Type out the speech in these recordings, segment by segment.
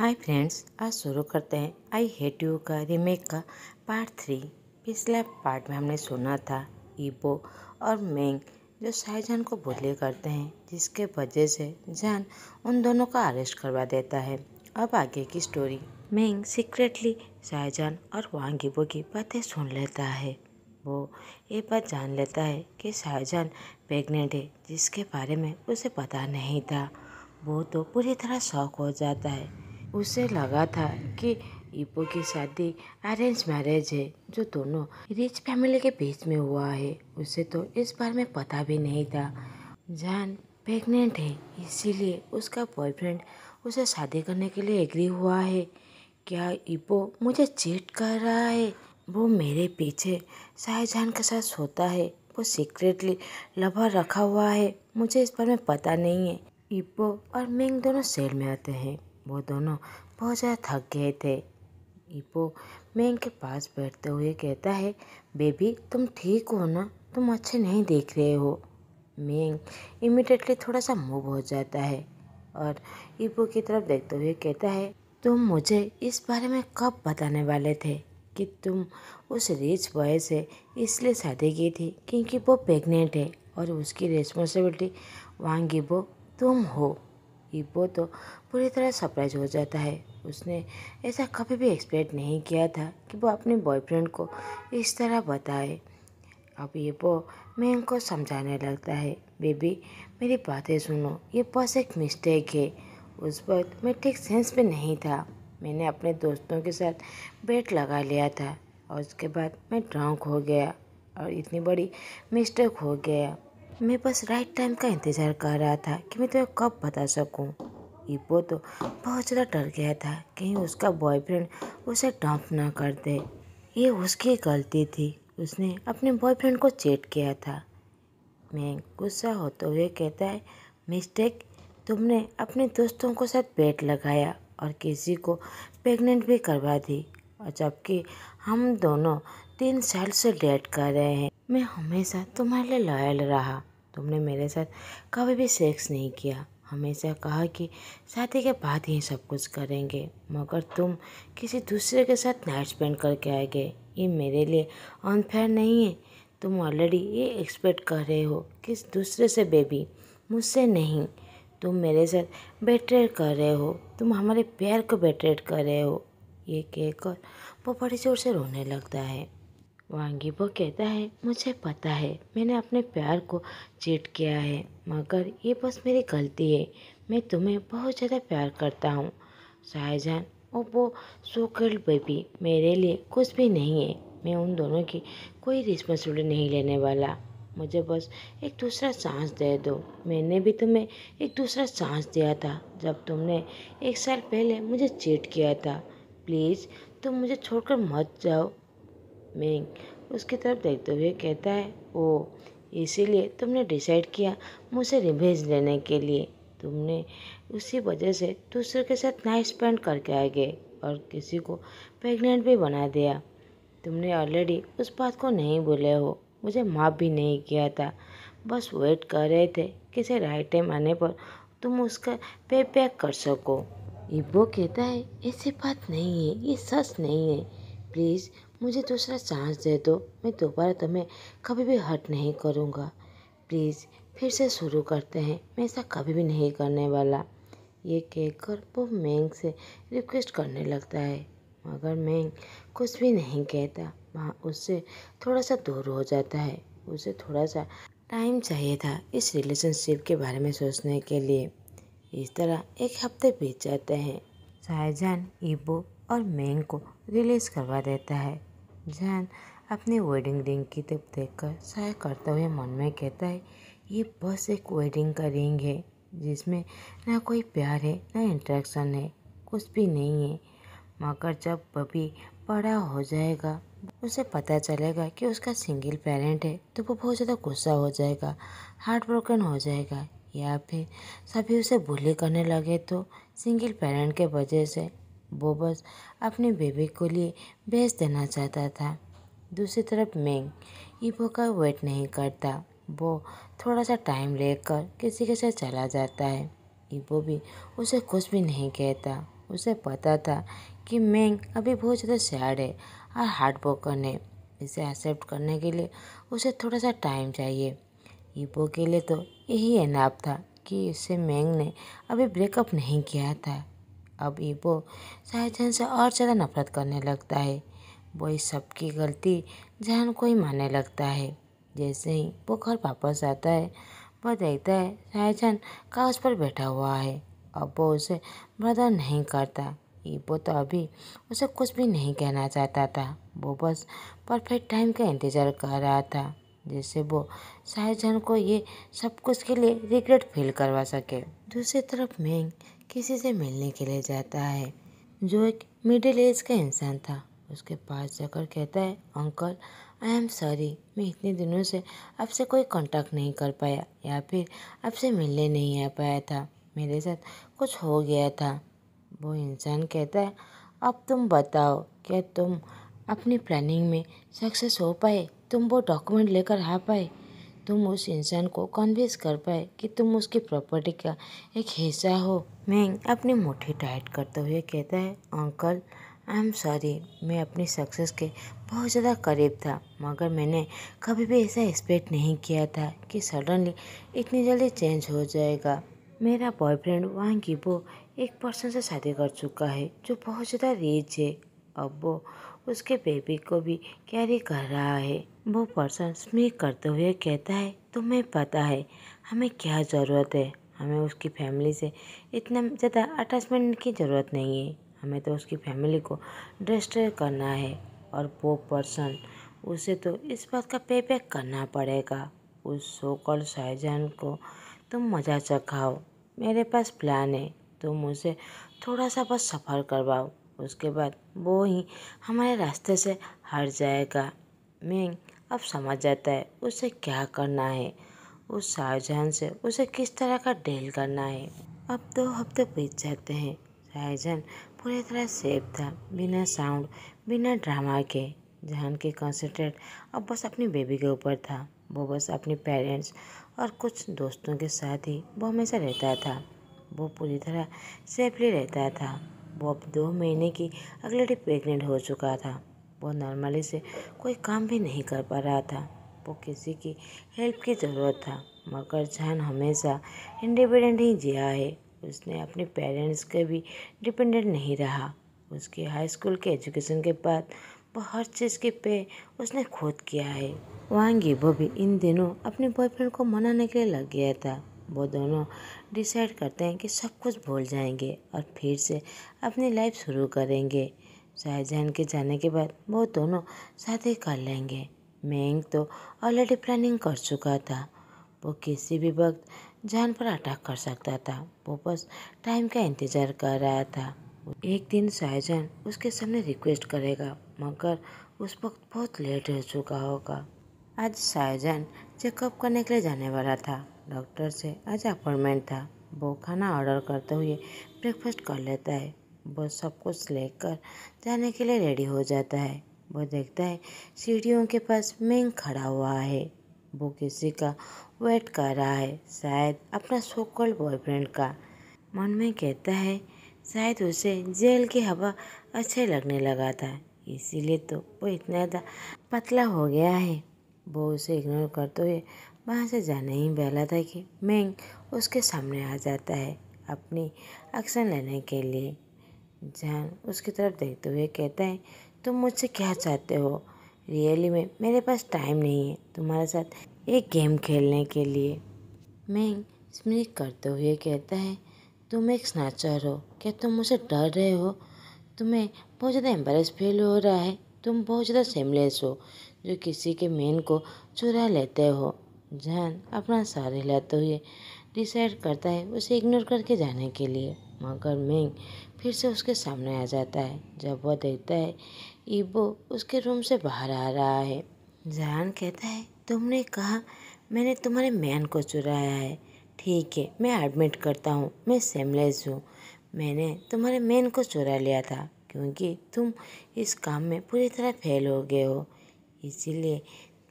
Hi friends आज शुरू करते हैं आई हेट यू का रीमेक का पार्ट थ्री पिछले पार्ट में हमने सुना था ईबो और मैंग जो शाहजहान को भूले करते हैं जिसके वजह से जान उन दोनों का अरेस्ट करवा देता है अब आगे की स्टोरी मेंग सीक्रेटली शाहजहान और वांग ईबो की बातें सुन लेता है वो ये बात जान लेता है कि शाहजहान प्रेगनेंट है जिसके बारे में उसे पता नहीं था वो तो पूरी तरह शौक हो जाता है उसे लगा था कि ईपो की शादी अरेंज मैरिज है जो दोनों रिच फैमिली के बीच में हुआ है उसे तो इस बार में पता भी नहीं था जान प्रेग्नेंट है इसीलिए उसका बॉयफ्रेंड उसे शादी करने के लिए एग्री हुआ है क्या ईपो मुझे चीट कर रहा है वो मेरे पीछे शाहजहान के साथ सोता है वो सीक्रेटली लवर रखा हुआ है मुझे इस बारे में पता नहीं है ईपो और मिंग दोनों सेल में आते हैं वो दोनों बहुत ज़्यादा थक गए थे ईपो मैं इनके पास बैठते हुए कहता है बेबी तुम ठीक हो ना तुम अच्छे नहीं देख रहे हो मैं इमिडिएटली थोड़ा सा मूव हो जाता है और ईपो की तरफ देखते हुए कहता है तुम मुझे इस बारे में कब बताने वाले थे कि तुम उस रिच बॉय से इसलिए शादी की थी क्योंकि वो प्रेग्नेंट है और उसकी रिस्पॉन्सिबिलिटी वांगी वो तुम हो हिप्पो तो पूरी तरह सरप्राइज हो जाता है उसने ऐसा कभी भी एक्सपेक्ट नहीं किया था कि वो अपने बॉयफ्रेंड को इस तरह बताए अब हिप्पो मैं उनको समझाने लगता है बेबी मेरी बातें सुनो ये बस एक मिस्टेक है उस वक्त मैं ठीक सेंस में नहीं था मैंने अपने दोस्तों के साथ बेट लगा लिया था और उसके बाद मैं ड्रंक हो गया और इतनी बड़ी मिस्टेक हो गया मैं बस राइट टाइम का इंतज़ार कर रहा था कि मैं तुम्हें कब बता सकूं। इपो तो बहुत ज़्यादा डर गया था कहीं उसका बॉयफ्रेंड उसे डंप ना कर दे ये उसकी गलती थी उसने अपने बॉयफ्रेंड को चेट किया था मैं गुस्सा होते हुए कहता है मिस्टेक तुमने अपने दोस्तों को साथ पेट लगाया और किसी को प्रेग्नेंट भी करवा दी और जबकि हम दोनों तीन साल से डेट कर रहे हैं मैं हमेशा तुम्हारे लिए लॉयल रहा तुमने मेरे साथ कभी भी सेक्स नहीं किया हमेशा कहा कि शादी के बाद ही सब कुछ करेंगे मगर तुम किसी दूसरे के साथ नाइट स्पेंड करके आए गए ये मेरे लिए अनफेयर नहीं है तुम ऑलरेडी ये एक्सपेक्ट कर रहे हो किस दूसरे से बेबी मुझसे नहीं तुम मेरे साथ बेटरेट कर रहे हो तुम हमारे प्यार को बेटरेट कर रहे हो ये कहकर वो बड़ी ज़ोर से रोने लगता है वांगीबो कहता है मुझे पता है मैंने अपने प्यार को चीट किया है मगर ये बस मेरी गलती है मैं तुम्हें बहुत ज़्यादा प्यार करता हूँ शाहजहान और वो सोकल बेबी मेरे लिए कुछ भी नहीं है मैं उन दोनों की कोई रिस्पॉन्सिबिलिटी नहीं लेने वाला मुझे बस एक दूसरा सांस दे दो मैंने भी तुम्हें एक दूसरा सांस दिया था जब तुमने एक साल पहले मुझे चीट किया था प्लीज़ तुम मुझे छोड़कर मत जाओ मेंग उसकी तरफ देखते हुए कहता है ओ इसीलिए तुमने डिसाइड किया मुझसे रिवेंज लेने के लिए तुमने उसी वजह से दूसरे के साथ नाइट स्पेंड करके आ गए और किसी को प्रेगनेंट भी बना दिया तुमने ऑलरेडी उस बात को नहीं बोले हो मुझे माफ़ भी नहीं किया था बस वेट कर रहे थे किसी राइट टाइम आने पर तुम उसका पे पैक कर सको वो कहता है ऐसी बात नहीं है ये सच नहीं है प्लीज़ मुझे दूसरा चांस दे दो मैं दोबारा तुम्हें कभी भी हट नहीं करूँगा प्लीज़ फिर से शुरू करते हैं मैं ऐसा कभी भी नहीं करने वाला ये कहकर वो मैंग से रिक्वेस्ट करने लगता है मगर मैंग कुछ भी नहीं कहता वहाँ उससे थोड़ा सा दूर हो जाता है उसे थोड़ा सा टाइम चाहिए था इस रिलेशनशिप के बारे में सोचने के लिए इस तरह एक हफ्ते बीत जाते हैं शाहजहान ईबो और मैंग को रिलीज़ करवा देता है जैन अपनी वेडिंग रिंग की तरफ देखकर सहाय करते हुए मन में कहता है ये बस एक वेडिंग का रिंग है जिसमें ना कोई प्यार है ना इंट्रैक्शन है कुछ भी नहीं है मगर जब बबी बड़ा हो जाएगा उसे पता चलेगा कि उसका सिंगल पेरेंट है तो वो बहुत ज़्यादा गुस्सा हो जाएगा हार्ट ब्रोकन हो जाएगा या फिर सभी उसे भूली करने लगे तो सिंगल पेरेंट के वजह से वो बस अपने बेबी को लिए भेज देना चाहता था दूसरी तरफ मैंग ईबो का वेट नहीं करता वो थोड़ा सा टाइम लेकर किसी के साथ चला जाता है ईबो भी उसे कुछ भी नहीं कहता उसे पता था कि मैंग अभी बहुत ज़्यादा सैड है और हार्ड ब्रोकन है इसे एक्सेप्ट करने के लिए उसे थोड़ा सा टाइम चाहिए ईबो के लिए तो यही अनाप था कि इसे मैंग ने अभी ब्रेकअप नहीं किया था अभी वो शाहजहां से और ज़्यादा नफरत करने लगता है वो इस सबकी गलती जहन को ही मानने लगता है जैसे ही वो घर वापस आता है वह देखता है का कागज पर बैठा हुआ है अब वो उसे मर्दर नहीं करता ईबो तो अभी उसे कुछ भी नहीं कहना चाहता था वो बस परफेक्ट टाइम का इंतज़ार कर रहा था जैसे वो शाहजहान को ये सब कुछ के लिए रिग्रेट फील करवा सके दूसरी तरफ मैं किसी से मिलने के लिए जाता है जो एक मिडिल एज का इंसान था उसके पास जाकर कहता है अंकल आई एम सॉरी मैं इतने दिनों से आपसे कोई कांटेक्ट नहीं कर पाया या फिर आपसे मिलने नहीं आ पाया था मेरे साथ कुछ हो गया था वो इंसान कहता है अब तुम बताओ क्या तुम अपनी प्लानिंग में सक्सेस हो पाए तुम वो डॉक्यूमेंट लेकर आ पाए तुम उस इंसान को कन्विंस कर पाए कि तुम उसकी प्रॉपर्टी का एक हिस्सा हो मैं अपनी मुट्ठी टाइट करते हुए कहता है अंकल आई एम सॉरी मैं अपनी सक्सेस के बहुत ज़्यादा करीब था मगर मैंने कभी भी ऐसा एक्सपेक्ट नहीं किया था कि सडनली इतनी जल्दी चेंज हो जाएगा मेरा बॉयफ्रेंड वहाँ की वो एक पर्सन से शादी कर चुका है जो बहुत ज़्यादा रिच है अब वो उसके बेबी को भी कैरी कर रहा है वो पर्सन स्मीक करते हुए कहता है तुम्हें पता है हमें क्या ज़रूरत है हमें उसकी फैमिली से इतना ज़्यादा अटैचमेंट की ज़रूरत नहीं है हमें तो उसकी फैमिली को डिस्ट्रॉय करना है और वो पर्सन उसे तो इस बात का पे बैक करना पड़ेगा उस सोकल साइजन को तुम मज़ा चखाओ मेरे पास प्लान है तुम उसे थोड़ा सा बस सफ़र करवाओ उसके बाद वो ही हमारे रास्ते से हट जाएगा मैं अब समझ जाता है उसे क्या करना है उस शाहजहान से उसे किस तरह का डील करना है अब दो हफ्ते बीत जाते हैं शाहजहान पूरी तरह सेफ था बिना साउंड बिना ड्रामा के जहान के कंसनट्रेट अब बस अपनी बेबी के ऊपर था वो बस अपने पेरेंट्स और कुछ दोस्तों के साथ ही वो हमेशा रहता था वो पूरी तरह सेफली रहता था वो अब दो महीने की अगले डे प्रेग्नेंट हो चुका था वो नॉर्मली से कोई काम भी नहीं कर पा रहा था वो किसी की हेल्प की ज़रूरत था मगर जान हमेशा इंडिपेंडेंट ही जिया है उसने अपने पेरेंट्स के भी डिपेंडेंट नहीं रहा उसके हाई स्कूल के एजुकेशन के बाद वो हर चीज़ के पे उसने खुद किया है वांगी वो भी इन दिनों अपने बॉयफ्रेंड को मनाने के लिए लग गया था वो दोनों डिसाइड करते हैं कि सब कुछ भूल जाएंगे और फिर से अपनी लाइफ शुरू करेंगे शाहजहान के जाने के बाद वो दोनों शादी कर लेंगे मैंग तो ऑलरेडी प्लानिंग कर चुका था वो किसी भी वक्त जान पर अटैक कर सकता था वो बस टाइम का इंतज़ार कर रहा था एक दिन शाहजहान उसके सामने रिक्वेस्ट करेगा मगर उस वक्त बहुत लेट हो चुका होगा आज शाहजहान चेकअप करने के लिए जाने वाला था डॉक्टर से आज अपॉइंटमेंट था वो खाना ऑर्डर करते हुए ब्रेकफास्ट कर लेता है वो सब कुछ लेकर जाने के लिए रेडी हो जाता है वो देखता है सीढ़ियों के पास मेंग खड़ा हुआ है वो किसी का वेट कर रहा है शायद अपना सोकल बॉयफ्रेंड का मन में कहता है शायद उसे जेल की हवा अच्छे लगने लगा था इसीलिए तो वो इतना ज़्यादा पतला हो गया है वो उसे इग्नोर करते हुए वहाँ से जाने ही वाला था कि मैंग उसके सामने आ जाता है अपनी एक्शन लेने के लिए जहाँ उसकी तरफ देखते हुए कहता है तुम मुझसे क्या चाहते हो रियली में मेरे पास टाइम नहीं है तुम्हारे साथ एक गेम खेलने के लिए मैंग स्मृत करते हुए कहता है तुम एक स्नाचर हो क्या तुम मुझसे डर रहे हो तुम्हें बहुत ज़्यादा एम्बरेस फील हो रहा है तुम बहुत ज़्यादा सेमलेस हो जो किसी के मेन को चुरा लेते हो जहन अपना सर हिलाते हुए डिसाइड करता है उसे इग्नोर करके जाने के लिए मगर मिंग फिर से उसके सामने आ जाता है जब वह देखता है ईबो उसके रूम से बाहर आ रहा है जहान कहता है तुमने कहा मैंने तुम्हारे मैन को चुराया है ठीक है मैं एडमिट करता हूँ मैं सेमलेस हूँ मैंने तुम्हारे मैन को चुरा लिया था क्योंकि तुम इस काम में पूरी तरह फेल हो गए हो इसीलिए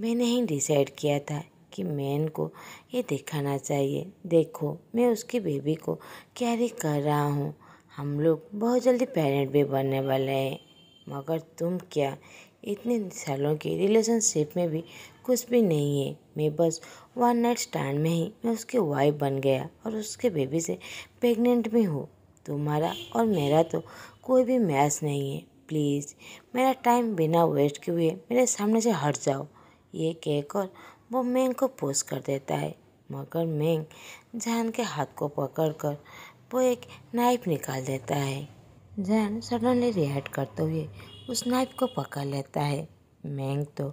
मैंने ही डिसाइड किया था कि मैन को ये दिखाना चाहिए देखो मैं उसकी बेबी को कैरी कर रहा हूँ हम लोग बहुत जल्दी पेरेंट भी बनने वाले हैं मगर तुम क्या इतने सालों की रिलेशनशिप में भी कुछ भी नहीं है मैं बस वन नाइट स्टैंड में ही मैं उसकी वाइफ बन गया और उसके बेबी से प्रेग्नेंट भी हूँ तुम्हारा और मेरा तो कोई भी मैच नहीं है प्लीज़ मेरा टाइम बिना वेस्ट किए मेरे सामने से हट जाओ ये कहकर वो मैंग को पोस कर देता है मगर मैंग जान के हाथ को पकड़कर वो एक नाइफ निकाल देता है जान सडनली रिएक्ट करते हुए उस नाइफ को पकड़ लेता है मैंग तो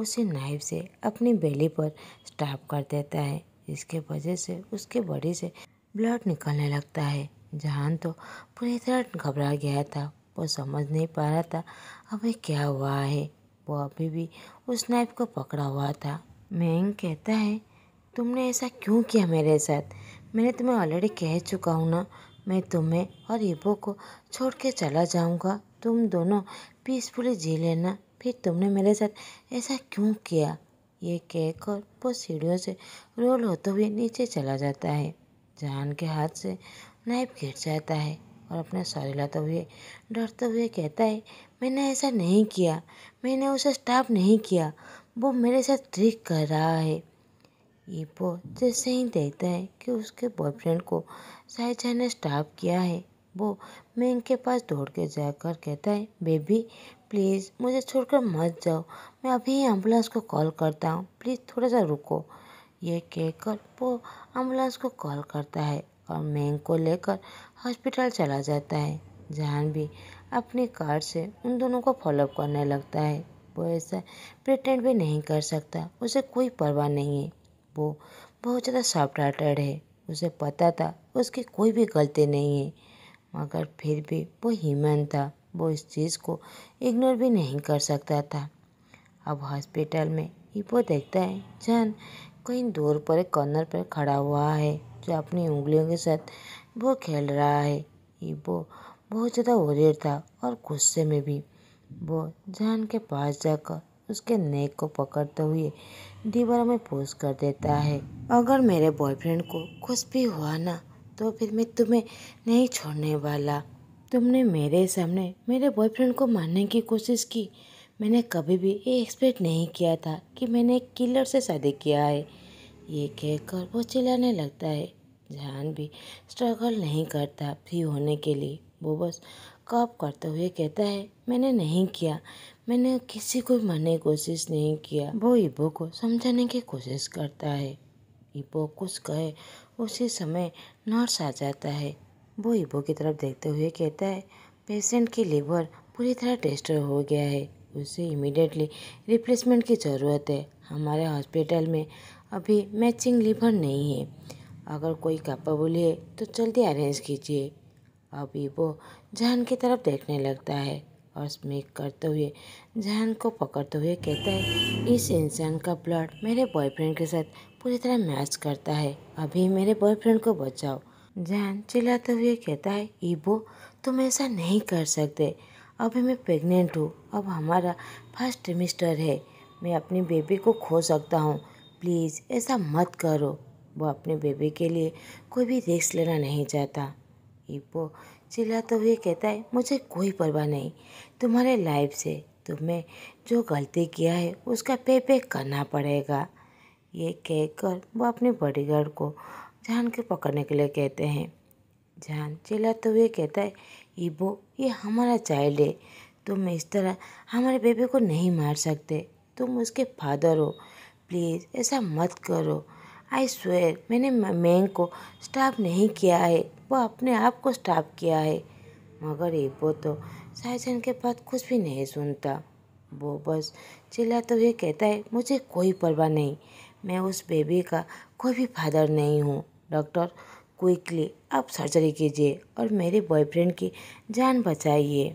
उसी नाइफ से अपनी बेली पर स्टाप कर देता है इसके वजह से उसके बॉडी से ब्लड निकलने लगता है जहान तो पूरी तरह घबरा गया था वो समझ नहीं पा रहा था अभी क्या हुआ है वो अभी भी उस नाइफ को पकड़ा हुआ था मैंग कहता है तुमने ऐसा क्यों किया मेरे साथ मैंने तुम्हें ऑलरेडी कह चुका हूँ ना मैं तुम्हें और इबो को छोड़ के चला जाऊँगा तुम दोनों पीसफुली जी लेना फिर तुमने मेरे साथ ऐसा क्यों किया ये कहकर वो सीढ़ियों से रोल होते हुए नीचे चला जाता है जान के हाथ से नाइफ गिर जाता है और अपने सर लाते हुए डरते हुए कहता है मैंने ऐसा नहीं किया मैंने उसे स्टाफ नहीं किया वो मेरे साथ ट्रिक कर रहा है ये वो जैसे ही देखता है कि उसके बॉयफ्रेंड को शाहजहाँ ने स्टाफ किया है वो मैंग के पास दौड़ के जाकर कहता है बेबी प्लीज़ मुझे छोड़कर मत जाओ मैं अभी एम्बुलेंस को कॉल करता हूँ प्लीज़ थोड़ा सा रुको ये कहकर वो एम्बुलेंस को कॉल करता है और मैंग को लेकर हॉस्पिटल चला जाता है जहान भी अपनी कार से उन दोनों को फॉलोअप करने लगता है वो ऐसा प्रिटेंड भी नहीं कर सकता उसे कोई परवाह नहीं है वो बहुत ज़्यादा सॉफ्ट हार्टेड है उसे पता था उसकी कोई भी गलती नहीं है मगर फिर भी वो ह्यूमन था वो इस चीज़ को इग्नोर भी नहीं कर सकता था अब हॉस्पिटल में वो देखता है जन कहीं दूर पर एक कॉर्नर पर खड़ा हुआ है जो अपनी उंगलियों के साथ वो खेल रहा है वो बहुत ज़्यादा वरियर था और गुस्से में भी वो जान के पास जाकर उसके नेक को पकड़ते हुए दीवार में पोस कर देता है अगर मेरे बॉयफ्रेंड को कुछ भी हुआ ना तो फिर मैं तुम्हें नहीं छोड़ने वाला तुमने मेरे सामने मेरे बॉयफ्रेंड को मारने की कोशिश की मैंने कभी भी ये एक्सपेक्ट नहीं किया था कि मैंने एक किलर से शादी किया है ये कहकर वो चिल्लाने लगता है जहान भी स्ट्रगल नहीं करता फ्री होने के लिए वो बस कप करते हुए कहता है मैंने नहीं किया मैंने किसी को मरने की कोशिश नहीं किया वो इबो को समझाने की कोशिश करता है इबो कुछ कहे उसी समय नर्स आ जाता है वो इबो की तरफ देखते हुए कहता है पेशेंट की लीवर पूरी तरह टेस्ट हो गया है उसे इमिडिएटली रिप्लेसमेंट की ज़रूरत है हमारे हॉस्पिटल में अभी मैचिंग लीवर नहीं है अगर कोई कैपेबल है तो जल्दी अरेंज कीजिए अभी वो जहन की तरफ देखने लगता है और स्मेक करते हुए जहन को पकड़ते हुए कहता है इस इंसान का ब्लड मेरे बॉयफ्रेंड के साथ पूरी तरह मैच करता है अभी मेरे बॉयफ्रेंड को बचाओ जहन चिल्लाते हुए कहता है ईबो तुम ऐसा नहीं कर सकते अभी मैं प्रेग्नेंट हूँ अब हमारा फर्स्ट ट्रिमिस्टर है मैं अपनी बेबी को खो सकता हूँ प्लीज़ ऐसा मत करो वो अपने बेबी के लिए कोई भी रिस्क लेना नहीं चाहता ईपो चिल्लाते हुए कहता है मुझे कोई परवाह नहीं तुम्हारे लाइफ से तुम्हें जो गलती किया है उसका पे पे करना पड़ेगा ये कहकर वो अपने बॉडीगार्ड को जान के पकड़ने के लिए कहते हैं जान चिल्लाते हुए कहता है ईबो ये हमारा चाइल्ड है तुम इस तरह हमारे बेबी को नहीं मार सकते तुम उसके फादर हो प्लीज़ ऐसा मत करो आई स्वेयर मैंने मैंग को स्टाफ नहीं किया है वह अपने आप को स्टाफ किया है मगर वो तो साइजन के बाद कुछ भी नहीं सुनता वो बस चिल्लाते तो हुए कहता है मुझे कोई परवाह नहीं मैं उस बेबी का कोई भी फादर नहीं हूँ डॉक्टर क्विकली आप सर्जरी कीजिए और मेरे बॉयफ्रेंड की जान बचाइए